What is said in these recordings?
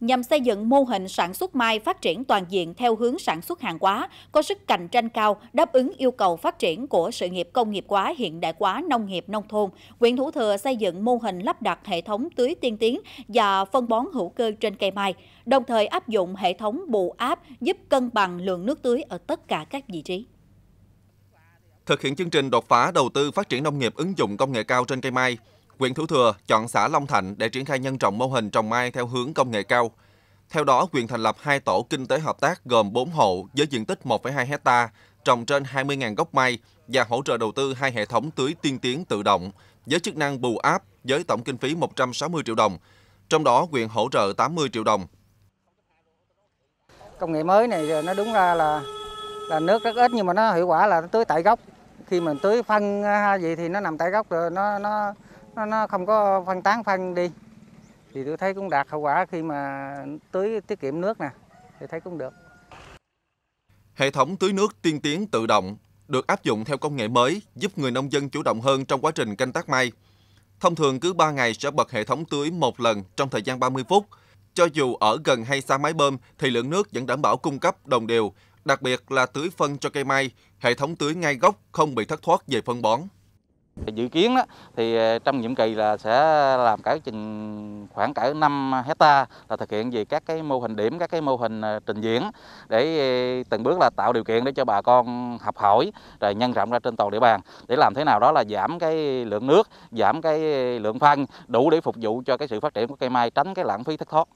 nhằm xây dựng mô hình sản xuất mai phát triển toàn diện theo hướng sản xuất hàng hóa, có sức cạnh tranh cao, đáp ứng yêu cầu phát triển của sự nghiệp công nghiệp hóa hiện đại hóa nông nghiệp nông thôn. Huyện Thủ Thừa xây dựng mô hình lắp đặt hệ thống tưới tiên tiến và phân bón hữu cơ trên cây mai, đồng thời áp dụng hệ thống bù áp giúp cân bằng lượng nước tưới ở tất cả các vị trí. Thực hiện chương trình đột phá đầu tư phát triển nông nghiệp ứng dụng công nghệ cao trên cây mai, huyện Thủ Thừa chọn xã Long Thạnh để triển khai nhân rộng mô hình trồng mai theo hướng công nghệ cao. Theo đó, huyện thành lập hai tổ kinh tế hợp tác gồm 4 hộ với diện tích 1,2 hecta, trồng trên 20.000 gốc mai và hỗ trợ đầu tư hai hệ thống tưới tiên tiến tự động với chức năng bù áp với tổng kinh phí 160 triệu đồng. Trong đó, huyện hỗ trợ 80 triệu đồng. Công nghệ mới này nó đúng ra là là nước rất ít nhưng mà nó hiệu quả là nó tưới tại gốc. Khi mình tưới phân gì thì nó nằm tại gốc rồi nó nó nó, nó không có phân tán phân đi thì tôi thấy cũng đạt hiệu quả khi mà tưới tiết kiệm nước nè thì thấy cũng được. Hệ thống tưới nước tiên tiến tự động được áp dụng theo công nghệ mới giúp người nông dân chủ động hơn trong quá trình canh tác mai. Thông thường cứ 3 ngày sẽ bật hệ thống tưới một lần trong thời gian 30 phút. Cho dù ở gần hay xa máy bơm thì lượng nước vẫn đảm bảo cung cấp đồng đều, đặc biệt là tưới phân cho cây mai, hệ thống tưới ngay gốc không bị thất thoát về phân bón dự kiến thì ờ, trong nhiệm kỳ là sẽ làm cả trình khoảng cả 5 hecta là thực hiện về các cái mô hình điểm các cái mô hình ờ, trình diễn để ờ, từng bước là tạo điều kiện để cho bà con học hỏi rồi nhân rộng ra trên toàn địa bàn để làm thế nào đó là giảm cái lượng nước giảm cái lượng phân đủ để phục vụ cho cái sự phát triển của cây mai tránh cái lãng phí thất thoát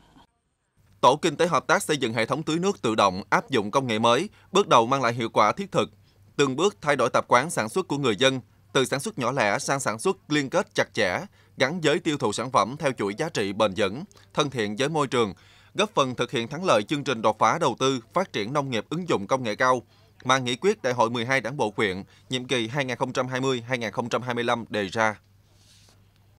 Tổ kinh tế hợp tác xây dựng hệ thống tưới nước tự động áp dụng công nghệ mới, bước đầu mang lại hiệu quả thiết thực, từng bước thay đổi tập quán sản xuất của người dân, từ sản xuất nhỏ lẻ sang sản xuất liên kết chặt chẽ, gắn với tiêu thụ sản phẩm theo chuỗi giá trị bền vững, thân thiện với môi trường, góp phần thực hiện thắng lợi chương trình đột phá đầu tư phát triển nông nghiệp ứng dụng công nghệ cao mà nghị quyết Đại hội 12 Đảng bộ huyện nhiệm kỳ 2020-2025 đề ra.